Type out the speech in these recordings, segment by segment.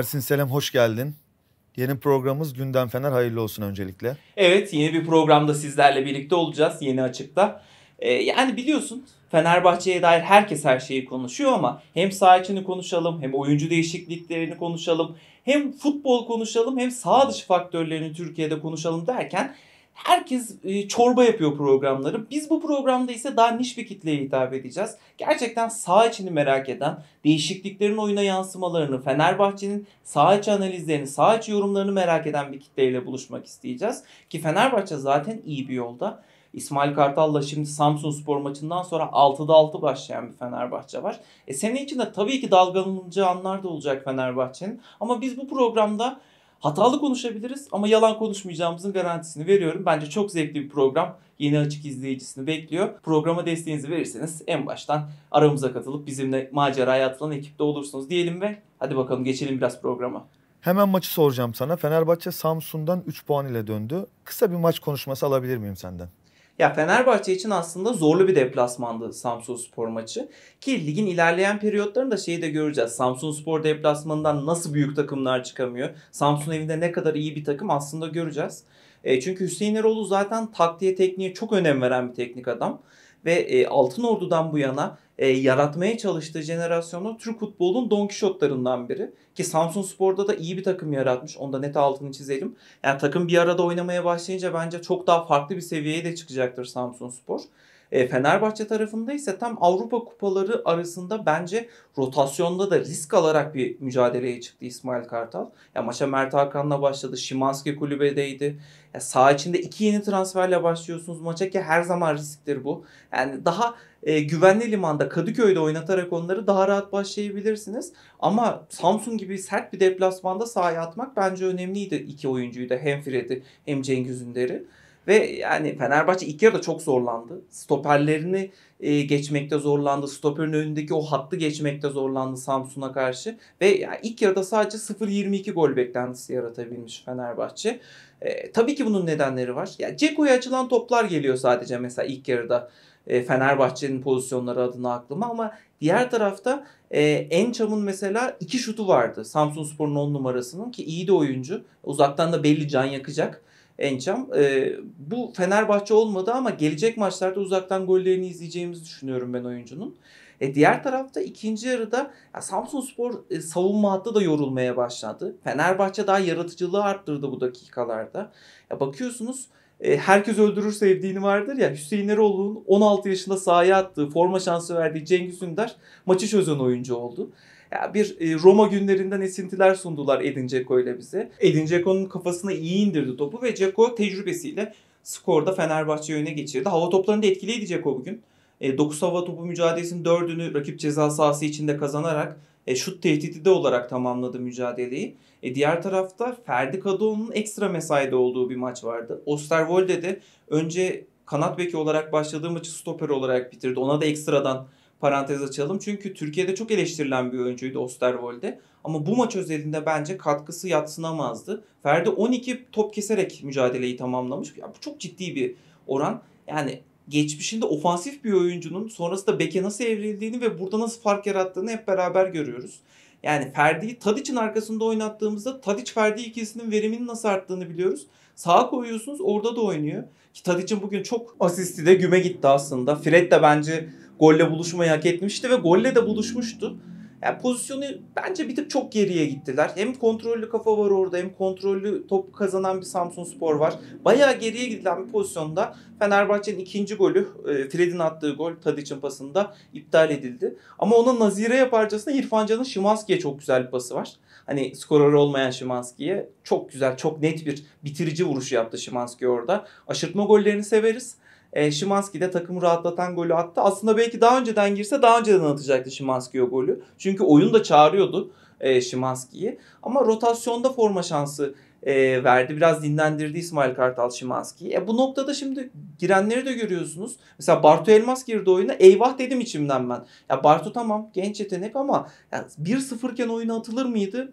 Ersin Selam hoş geldin. Yeni programımız Gündem Fener hayırlı olsun öncelikle. Evet yeni bir programda sizlerle birlikte olacağız yeni açıkta. Ee, yani biliyorsun Fenerbahçe'ye dair herkes her şeyi konuşuyor ama hem saha içini konuşalım hem oyuncu değişikliklerini konuşalım hem futbol konuşalım hem sağ dışı faktörlerini Türkiye'de konuşalım derken Herkes e, çorba yapıyor programları. Biz bu programda ise daha niş bir kitleye hitap edeceğiz. Gerçekten sağ içini merak eden, değişikliklerin oyuna yansımalarını, Fenerbahçe'nin sağ içi analizlerini, sağ içi yorumlarını merak eden bir kitleyle buluşmak isteyeceğiz. Ki Fenerbahçe zaten iyi bir yolda. İsmail Kartal'la şimdi Samsun Spor maçından sonra 6'da 6 başlayan bir Fenerbahçe var. E senin için de tabii ki dalgalanacağı anlar da olacak Fenerbahçe'nin. Ama biz bu programda Hatalı konuşabiliriz ama yalan konuşmayacağımızın garantisini veriyorum. Bence çok zevkli bir program. Yeni açık izleyicisini bekliyor. Programa desteğinizi verirseniz en baştan aramıza katılıp bizimle maceraya atılan ekipte olursunuz diyelim ve hadi bakalım geçelim biraz programa. Hemen maçı soracağım sana. Fenerbahçe Samsun'dan 3 puan ile döndü. Kısa bir maç konuşması alabilir miyim senden? Ya Fenerbahçe için aslında zorlu bir deplasmandı Samsun Spor maçı. Ki ligin ilerleyen periyotlarında şeyi de göreceğiz. Samsun Spor deplasmanından nasıl büyük takımlar çıkamıyor. Samsun evinde ne kadar iyi bir takım aslında göreceğiz. E, çünkü Hüseyin Eroğlu zaten taktiğe tekniğe çok önem veren bir teknik adam. Ve e, Altın Ordu'dan bu yana e, yaratmaya çalıştığı jenerasyonun Türk futbolun Don Kişotlarından biri. Ki Samsun Spor'da da iyi bir takım yaratmış. Onda net altını çizelim. Yani takım bir arada oynamaya başlayınca bence çok daha farklı bir seviyeye de çıkacaktır Samsun Spor. E, Fenerbahçe tarafında ise tam Avrupa kupaları arasında bence rotasyonda da risk alarak bir mücadeleye çıktı İsmail Kartal. Ya maça Mert Hakan'la başladı. Şimanski kulübedeydi. Ya sağ içinde iki yeni transferle başlıyorsunuz maça ki her zaman risktir bu. Yani daha e, güvenli limanda Kadıköy'de oynatarak onları daha rahat başlayabilirsiniz. Ama Samsun gibi sert bir deplasmanda sahaya atmak bence önemliydi iki oyuncuyu da hem Fred'i hem Cengiz Ünder'i. Ve yani Fenerbahçe ilk yarıda çok zorlandı. Stoperlerini e, geçmekte zorlandı. Stoperin önündeki o hattı geçmekte zorlandı Samsun'a karşı. Ve yani ilk yarıda sadece 0-22 gol beklentisi yaratabilmiş Fenerbahçe. E, tabii ki bunun nedenleri var. Yani Ceko'ya açılan toplar geliyor sadece mesela ilk yarıda. E, Fenerbahçe'nin pozisyonları adına aklıma ama diğer tarafta e, Encham'ın mesela iki şutu vardı. Samsun Spor'un 10 numarasının ki iyi de oyuncu. Uzaktan da belli can yakacak. Ençam. E, ee, bu Fenerbahçe olmadı ama gelecek maçlarda uzaktan gollerini izleyeceğimizi düşünüyorum ben oyuncunun. E diğer tarafta ikinci yarıda ya Samsun Spor e, savunma hattı da yorulmaya başladı. Fenerbahçe daha yaratıcılığı arttırdı bu dakikalarda. Ya bakıyorsunuz e, herkes öldürür sevdiğini vardır ya Hüseyin Eroğlu'nun 16 yaşında sahaya attığı forma şansı verdiği Cengiz Ünder maçı çözen oyuncu oldu. Ya bir e, Roma günlerinden esintiler sundular Edin Dzeko ile bize. Edin Dzeko'nun kafasına iyi indirdi topu ve Dzeko tecrübesiyle skorda Fenerbahçe öne geçirdi. Hava toplarında etkileyecek o bugün. E, 9 hava topu mücadelesinin 4'ünü rakip ceza sahası içinde kazanarak e, şut tehdidi de olarak tamamladı mücadeleyi. E, diğer tarafta Ferdi Kadıoğlu'nun ekstra mesaide olduğu bir maç vardı. Osterwolde de önce kanat beki olarak başladığı maçı stoper olarak bitirdi. Ona da ekstradan parantez açalım. Çünkü Türkiye'de çok eleştirilen bir oyuncuydu Osterwolde. Ama bu maç özelinde bence katkısı yatsınamazdı. Ferdi 12 top keserek mücadeleyi tamamlamış. Ya bu çok ciddi bir oran. Yani geçmişinde ofansif bir oyuncunun sonrasında beke nasıl evrildiğini ve burada nasıl fark yarattığını hep beraber görüyoruz. Yani Ferdi'yi Tadic'in arkasında oynattığımızda Tadic Ferdi ikisinin veriminin nasıl arttığını biliyoruz. Sağa koyuyorsunuz orada da oynuyor. Ki Tadic'in bugün çok asisti de güme gitti aslında. Fred de bence golle buluşmayı hak etmişti ve golle de buluşmuştu. Yani pozisyonu bence bir tık çok geriye gittiler. Hem kontrollü kafa var orada hem kontrollü top kazanan bir Samsun Spor var. Bayağı geriye gidilen bir pozisyonda Fenerbahçe'nin ikinci golü, e, Fred'in attığı gol Tadic'in pasında iptal edildi. Ama ona nazire yaparcasına İrfan Can'ın Şimanski'ye çok güzel bir pası var. Hani skorer olmayan Şimanski'ye çok güzel, çok net bir bitirici vuruşu yaptı Şimanski orada. Aşırtma gollerini severiz. E, Şimanski de takımı rahatlatan golü attı. Aslında belki daha önceden girse daha önceden atacaktı Şimanski o golü. Çünkü oyun da çağırıyordu e, Şimanski'yi. Ama rotasyonda forma şansı e, verdi. Biraz dinlendirdi İsmail Kartal Şimanski'yi. E, bu noktada şimdi girenleri de görüyorsunuz. Mesela Bartu Elmas girdi oyuna. Eyvah dedim içimden ben. Ya Bartu tamam genç yetenek ama yani 1-0 iken oyuna atılır mıydı?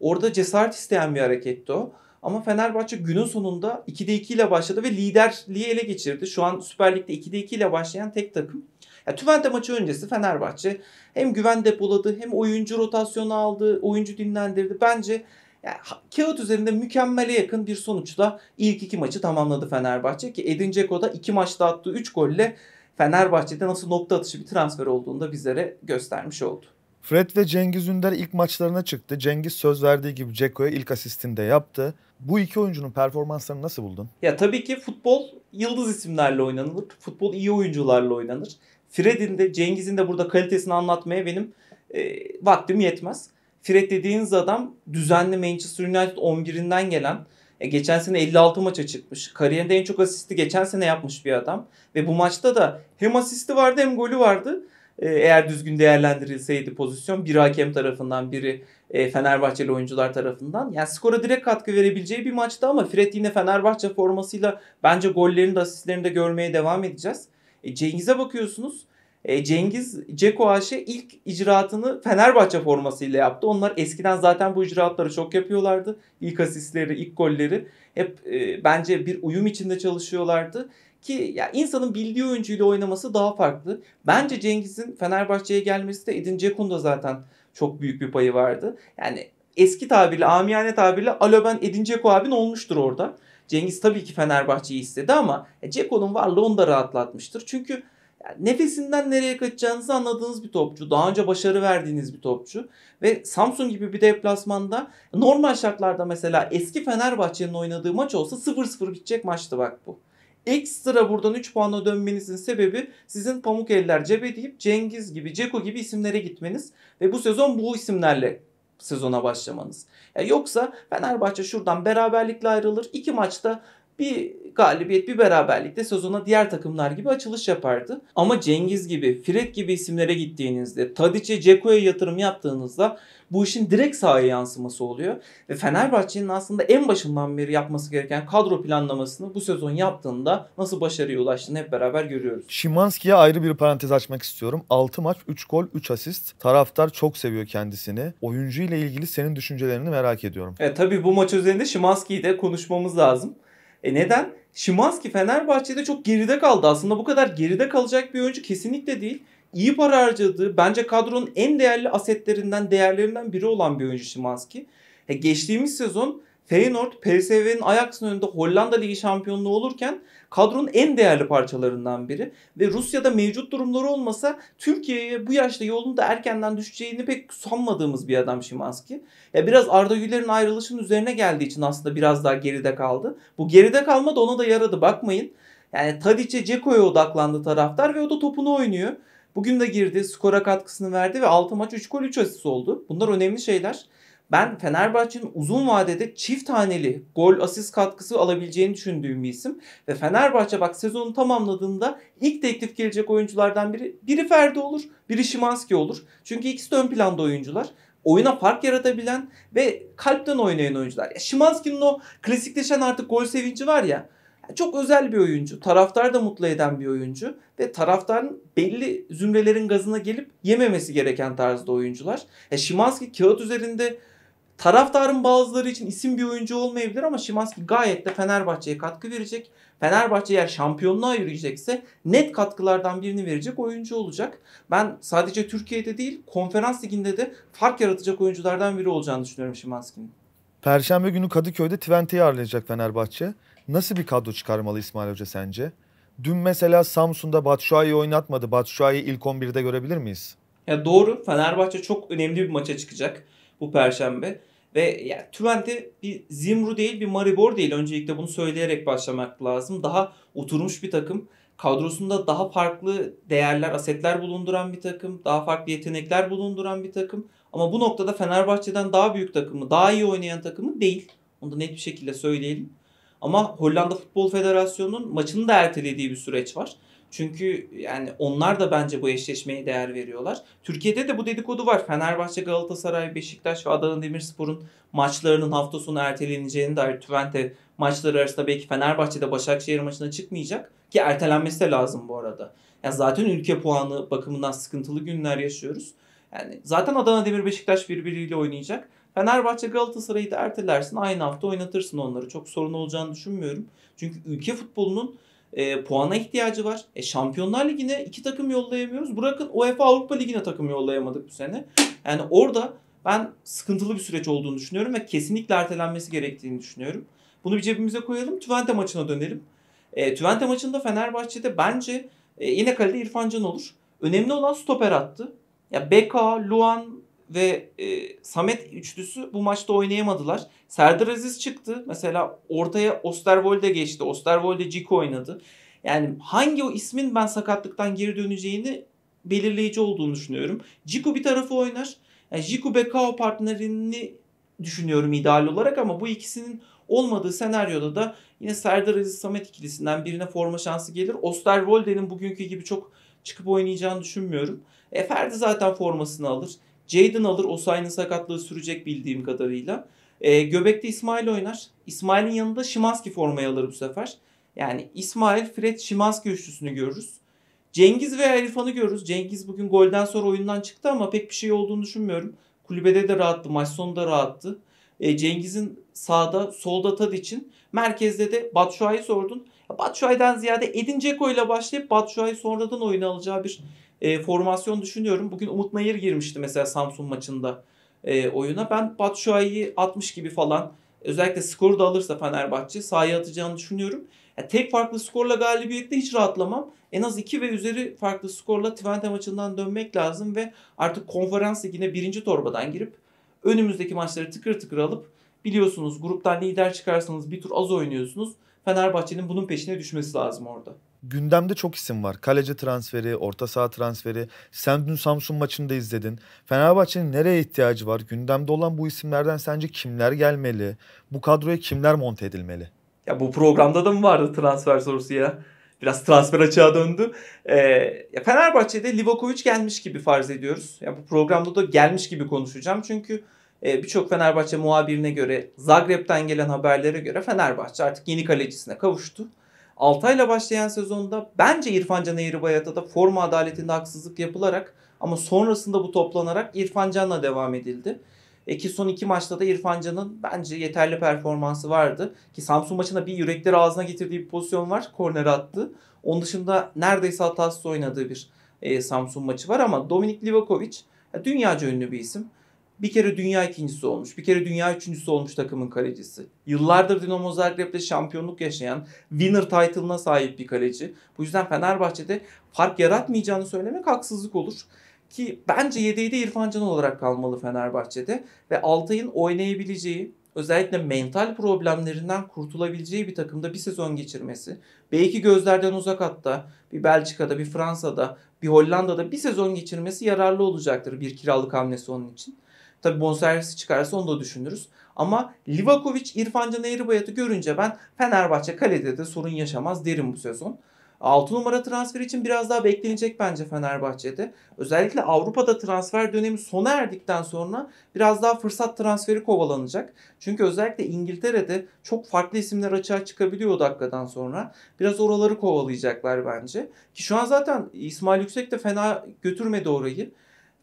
Orada cesaret isteyen bir hareketti o. Ama Fenerbahçe günün sonunda 2'de 2 ile başladı ve liderliği ele geçirdi. Şu an Süper Lig'de 2'de 2 ile başlayan tek takım. Ya Twente maçı öncesi Fenerbahçe hem güven depoladı hem oyuncu rotasyonu aldı, oyuncu dinlendirdi. Bence yani kağıt üzerinde mükemmele yakın bir sonuçla ilk iki maçı tamamladı Fenerbahçe ki Edin Dzeko da iki maçta attığı üç golle Fenerbahçe'de nasıl nokta atışı bir transfer olduğunu da bizlere göstermiş oldu. Fred ve Cengiz Ünder ilk maçlarına çıktı. Cengiz söz verdiği gibi Ceko'ya ilk asistini de yaptı. Bu iki oyuncunun performanslarını nasıl buldun? Ya tabii ki futbol yıldız isimlerle oynanılır. Futbol iyi oyuncularla oynanır. Fred'in de Cengiz'in de burada kalitesini anlatmaya benim e, vaktim yetmez. Fred dediğiniz adam düzenli Manchester United 11'inden gelen e, geçen sene 56 maça çıkmış. Kariyerinde en çok asisti geçen sene yapmış bir adam. Ve bu maçta da hem asisti vardı hem golü vardı. Ee, eğer düzgün değerlendirilseydi pozisyon bir hakem tarafından biri e, Fenerbahçeli oyuncular tarafından. Yani skora direkt katkı verebileceği bir maçtı ama Fred yine Fenerbahçe formasıyla bence gollerini de asistlerini de görmeye devam edeceğiz. E, Cengiz'e bakıyorsunuz e, Cengiz Ceko Aşe ilk icraatını Fenerbahçe formasıyla yaptı. Onlar eskiden zaten bu icraatları çok yapıyorlardı. İlk asistleri, ilk golleri hep e, bence bir uyum içinde çalışıyorlardı. Ki ya insanın bildiği oyuncuyla oynaması daha farklı. Bence Cengiz'in Fenerbahçe'ye gelmesi de Edin Ceko'nun da zaten çok büyük bir payı vardı. Yani eski tabirle, amiyane tabirle Alöben ben Edin Ceko abin olmuştur orada. Cengiz tabii ki Fenerbahçe'yi istedi ama Ceko'nun varlığı onu da rahatlatmıştır. Çünkü yani nefesinden nereye kaçacağınızı anladığınız bir topçu. Daha önce başarı verdiğiniz bir topçu. Ve Samsun gibi bir deplasmanda normal şartlarda mesela eski Fenerbahçe'nin oynadığı maç olsa 0-0 bitecek maçtı bak bu. Ekstra buradan 3 puanla dönmenizin sebebi sizin pamuk eller cebe deyip Cengiz gibi, Ceko gibi isimlere gitmeniz ve bu sezon bu isimlerle sezona başlamanız. Yani yoksa Fenerbahçe şuradan beraberlikle ayrılır. iki maçta bir galibiyet, bir beraberlikte sezona diğer takımlar gibi açılış yapardı. Ama Cengiz gibi, Fred gibi isimlere gittiğinizde, Tadic'e, Ceko'ya yatırım yaptığınızda bu işin direkt sahaya yansıması oluyor. Ve Fenerbahçe'nin aslında en başından beri yapması gereken kadro planlamasını bu sezon yaptığında nasıl başarıya ulaştığını hep beraber görüyoruz. Şimanski'ye ayrı bir parantez açmak istiyorum. 6 maç, 3 gol, 3 asist. Taraftar çok seviyor kendisini. Oyuncu ile ilgili senin düşüncelerini merak ediyorum. E, tabii bu maç üzerinde Şimanski'yi de konuşmamız lazım. E neden? Şimanski Fenerbahçe'de çok geride kaldı. Aslında bu kadar geride kalacak bir oyuncu kesinlikle değil. İyi para harcadığı, bence kadronun en değerli asetlerinden, değerlerinden biri olan bir oyuncu Şimanski. E geçtiğimiz sezon Feyenoord PSV'nin Ajax'ın önünde Hollanda Ligi şampiyonluğu olurken kadronun en değerli parçalarından biri ve Rusya'da mevcut durumları olmasa Türkiye'ye bu yaşta yolunda erkenden düşeceğini pek sanmadığımız bir adam Şimanski. Ya biraz Arda Güler'in ayrılışının üzerine geldiği için aslında biraz daha geride kaldı. Bu geride kalma da ona da yaradı bakmayın. Yani Tadic'e Ceko'ya odaklandı taraftar ve o da topunu oynuyor. Bugün de girdi, skora katkısını verdi ve 6 maç 3 gol 3 asist oldu. Bunlar önemli şeyler. Ben Fenerbahçe'nin uzun vadede çift haneli gol asist katkısı alabileceğini düşündüğüm bir isim. Ve Fenerbahçe bak sezonu tamamladığında ilk teklif gelecek oyunculardan biri biri Ferdi olur, biri Şimanski olur. Çünkü ikisi de ön planda oyuncular oyuna fark yaratabilen ve kalpten oynayan oyuncular. Ya Şimanski'nin o klasikleşen artık gol sevinci var ya çok özel bir oyuncu. Taraftar da mutlu eden bir oyuncu. Ve taraftarın belli zümrelerin gazına gelip yememesi gereken tarzda oyuncular. E Şimanski kağıt üzerinde Taraftarın bazıları için isim bir oyuncu olmayabilir ama Şimanski gayet de Fenerbahçe'ye katkı verecek. Fenerbahçe eğer şampiyonluğa yürüyecekse net katkılardan birini verecek oyuncu olacak. Ben sadece Türkiye'de değil konferans liginde de fark yaratacak oyunculardan biri olacağını düşünüyorum Şimanski'nin. Perşembe günü Kadıköy'de Twente'yi ağırlayacak Fenerbahçe. Nasıl bir kadro çıkarmalı İsmail Hoca sence? Dün mesela Samsun'da Batshuayi'yi oynatmadı. Batshuayi'yi ilk 11'de görebilir miyiz? Ya doğru. Fenerbahçe çok önemli bir maça çıkacak bu perşembe. Ve yani Twente bir Zimru değil bir Maribor değil. Öncelikle bunu söyleyerek başlamak lazım. Daha oturmuş bir takım. Kadrosunda daha farklı değerler, asetler bulunduran bir takım. Daha farklı yetenekler bulunduran bir takım. Ama bu noktada Fenerbahçe'den daha büyük takımı, daha iyi oynayan takımı değil. Onu da net bir şekilde söyleyelim. Ama Hollanda Futbol Federasyonu'nun maçını da ertelediği bir süreç var. Çünkü yani onlar da bence bu eşleşmeye değer veriyorlar. Türkiye'de de bu dedikodu var. Fenerbahçe, Galatasaray, Beşiktaş ve Adana Demirspor'un maçlarının hafta sonu erteleneceğini dair Twente maçları arasında belki Fenerbahçe'de Başakşehir maçına çıkmayacak ki ertelenmesi de lazım bu arada. Yani zaten ülke puanı bakımından sıkıntılı günler yaşıyoruz. Yani zaten Adana Demir Beşiktaş birbiriyle oynayacak. Fenerbahçe Galatasaray'ı da ertelersin. Aynı hafta oynatırsın onları. Çok sorun olacağını düşünmüyorum. Çünkü ülke futbolunun e, puana ihtiyacı var. E, Şampiyonlar Ligi'ne iki takım yollayamıyoruz. Bırakın UEFA Avrupa Ligi'ne takım yollayamadık bu sene. Yani orada ben sıkıntılı bir süreç olduğunu düşünüyorum ve kesinlikle ertelenmesi gerektiğini düşünüyorum. Bunu bir cebimize koyalım. Twente maçına dönelim. E, Twente maçında Fenerbahçe'de bence e, yine kalede İrfan Can olur. Önemli olan stoper attı. Ya Beka, Luan, ve e, Samet üçlüsü bu maçta oynayamadılar. Serdar Aziz çıktı. Mesela ortaya Osterwolde geçti. Osterwolde Ciko oynadı. Yani hangi o ismin ben sakatlıktan geri döneceğini belirleyici olduğunu düşünüyorum. Ciko bir tarafı oynar. Yani Jiku Bekao partnerini düşünüyorum ideal olarak ama bu ikisinin olmadığı senaryoda da yine Serdar Aziz Samet ikilisinden birine forma şansı gelir. Osterwolde'nin bugünkü gibi çok çıkıp oynayacağını düşünmüyorum. E, Ferdi zaten formasını alır. Jaden alır. Osayi'nin sakatlığı sürecek bildiğim kadarıyla. E, göbekte İsmail oynar. İsmail'in yanında Şimanski formayı alır bu sefer. Yani İsmail, Fred, Şimanski üçlüsünü görürüz. Cengiz ve Erifan'ı görürüz. Cengiz bugün golden sonra oyundan çıktı ama pek bir şey olduğunu düşünmüyorum. Kulübede de rahattı. Maç sonunda rahattı. E, Cengiz'in sağda, solda tad için. Merkezde de Batshuayi sordun. Batshuayi'den ziyade Edin Dzeko ile başlayıp Batshuayi sonradan oyunu alacağı bir e, formasyon düşünüyorum. Bugün Umut Nayır girmişti mesela Samsun maçında e, oyuna. Ben Batshuayi'yi 60 gibi falan özellikle skoru da alırsa Fenerbahçe sahaya atacağını düşünüyorum. Yani tek farklı skorla galibiyette hiç rahatlamam. En az 2 ve üzeri farklı skorla Twente maçından dönmek lazım ve artık konferans ligine birinci torbadan girip önümüzdeki maçları tıkır tıkır alıp biliyorsunuz gruptan lider çıkarsanız bir tur az oynuyorsunuz. Fenerbahçe'nin bunun peşine düşmesi lazım orada gündemde çok isim var. Kaleci transferi, orta saha transferi. Sen dün Samsun maçını da izledin. Fenerbahçe'nin nereye ihtiyacı var? Gündemde olan bu isimlerden sence kimler gelmeli? Bu kadroya kimler monte edilmeli? Ya bu programda da mı vardı transfer sorusu ya? Biraz transfer açığa döndü. Ee, ya Fenerbahçe'de Livakovic gelmiş gibi farz ediyoruz. Ya bu programda da gelmiş gibi konuşacağım. Çünkü e, birçok Fenerbahçe muhabirine göre Zagreb'den gelen haberlere göre Fenerbahçe artık yeni kalecisine kavuştu. Altay'la başlayan sezonda bence İrfan Can Eğribayat'a da forma adaletinde haksızlık yapılarak ama sonrasında bu toplanarak İrfan Can'la devam edildi. E ki son iki maçta da İrfan Can'ın bence yeterli performansı vardı. Ki Samsun maçında bir yürekleri ağzına getirdiği bir pozisyon var. Korner attı. Onun dışında neredeyse hatasız oynadığı bir e, Samsun maçı var ama Dominik Livakovic dünya ünlü bir isim bir kere dünya ikincisi olmuş, bir kere dünya üçüncüsü olmuş takımın kalecisi. Yıllardır Dinamo Zagreb'de şampiyonluk yaşayan, winner title'ına sahip bir kaleci. Bu yüzden Fenerbahçe'de fark yaratmayacağını söylemek haksızlık olur. Ki bence yedeği de İrfan Can olarak kalmalı Fenerbahçe'de. Ve Altay'ın oynayabileceği, özellikle mental problemlerinden kurtulabileceği bir takımda bir sezon geçirmesi. Belki gözlerden uzak hatta bir Belçika'da, bir Fransa'da, bir Hollanda'da bir sezon geçirmesi yararlı olacaktır bir kiralık hamlesi onun için. Tabi bonservisi çıkarsa onu da düşünürüz. Ama Livakovic, İrfan Can Eğribayat'ı görünce ben Fenerbahçe kalede de sorun yaşamaz derim bu sezon. 6 numara transfer için biraz daha beklenecek bence Fenerbahçe'de. Özellikle Avrupa'da transfer dönemi sona erdikten sonra biraz daha fırsat transferi kovalanacak. Çünkü özellikle İngiltere'de çok farklı isimler açığa çıkabiliyor o dakikadan sonra. Biraz oraları kovalayacaklar bence. Ki şu an zaten İsmail Yüksek de fena götürmedi orayı.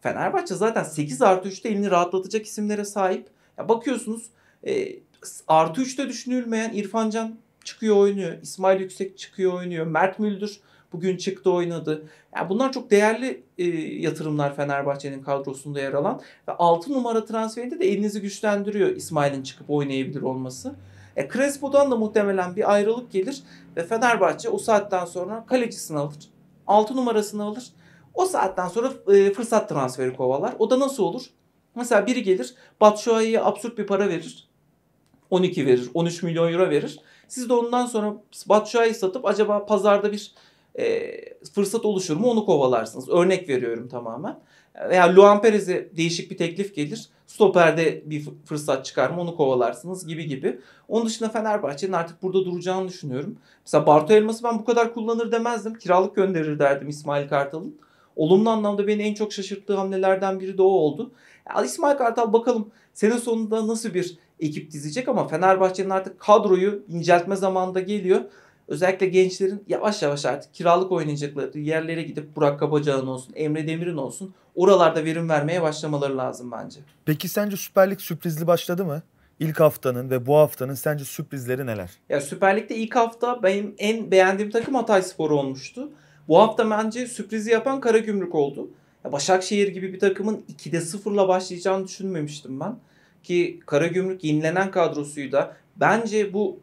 Fenerbahçe zaten 8 artı 3'te elini rahatlatacak isimlere sahip. Ya bakıyorsunuz e, artı 3'te düşünülmeyen İrfan Can çıkıyor oynuyor. İsmail Yüksek çıkıyor oynuyor. Mert Müldür bugün çıktı oynadı. Yani bunlar çok değerli e, yatırımlar Fenerbahçe'nin kadrosunda yer alan. Ve 6 numara transferinde de elinizi güçlendiriyor İsmail'in çıkıp oynayabilir olması. E, Crespo'dan da muhtemelen bir ayrılık gelir ve Fenerbahçe o saatten sonra kalecisini alır. 6 numarasını alır. O saatten sonra e, fırsat transferi kovalar. O da nasıl olur? Mesela biri gelir Batshuayi'ye absürt bir para verir. 12 verir, 13 milyon euro verir. Siz de ondan sonra Batshuayi satıp acaba pazarda bir e, fırsat oluşur mu onu kovalarsınız. Örnek veriyorum tamamen. Veya Luan Perez'e değişik bir teklif gelir. Stoperde bir fırsat çıkar mı onu kovalarsınız gibi gibi. Onun dışında Fenerbahçe'nin artık burada duracağını düşünüyorum. Mesela Bartu Elmas'ı ben bu kadar kullanır demezdim. Kiralık gönderir derdim İsmail Kartal'ın olumlu anlamda beni en çok şaşırttığı hamlelerden biri de o oldu. Ya İsmail Kartal bakalım sene sonunda nasıl bir ekip dizecek ama Fenerbahçe'nin artık kadroyu inceltme zamanında geliyor. Özellikle gençlerin yavaş yavaş artık kiralık oynayacakları yerlere gidip Burak Kabaca'nın olsun, Emre Demir'in olsun oralarda verim vermeye başlamaları lazım bence. Peki sence Süper Lig sürprizli başladı mı? İlk haftanın ve bu haftanın sence sürprizleri neler? Ya Süper Lig'de ilk hafta benim en beğendiğim takım Hatay Spor olmuştu. Bu hafta bence sürprizi yapan Kara Gümrük oldu. Başakşehir gibi bir takımın 2'de 0'la başlayacağını düşünmemiştim ben. Ki Kara Gümrük yenilenen kadrosuyla bence bu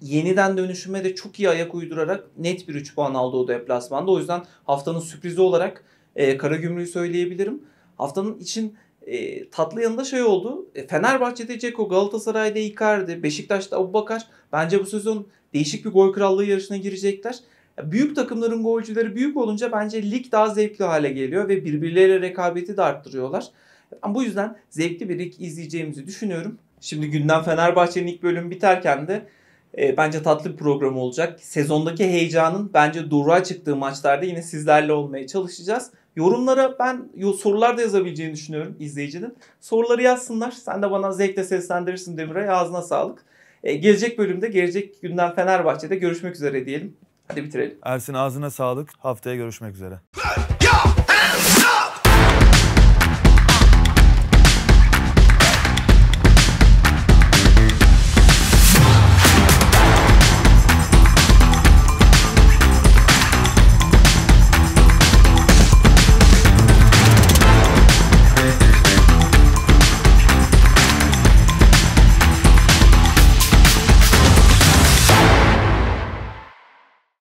yeniden dönüşüme de çok iyi ayak uydurarak net bir 3 puan aldı o deplasmanda. O yüzden haftanın sürprizi olarak e, Karagümrük'ü söyleyebilirim. Haftanın için e, tatlı yanında şey oldu. E, Fenerbahçe'de Ceko, Galatasaray'da Icardi, Beşiktaş'ta Abubakar bence bu sezon değişik bir gol krallığı yarışına girecekler. Büyük takımların golcüleri büyük olunca bence lig daha zevkli hale geliyor ve birbirleriyle rekabeti de arttırıyorlar. Bu yüzden zevkli bir lig izleyeceğimizi düşünüyorum. Şimdi günden Fenerbahçe'nin ilk bölümü biterken de e, bence tatlı bir program olacak. Sezondaki heyecanın bence doğruğa çıktığı maçlarda yine sizlerle olmaya çalışacağız. Yorumlara ben sorular da yazabileceğini düşünüyorum izleyicinin. Soruları yazsınlar. Sen de bana zevkle seslendirirsin Demir'e. Ağzına sağlık. E, gelecek bölümde, gelecek günden Fenerbahçe'de görüşmek üzere diyelim. Hadi bitirelim. Ersin ağzına sağlık. Haftaya görüşmek üzere.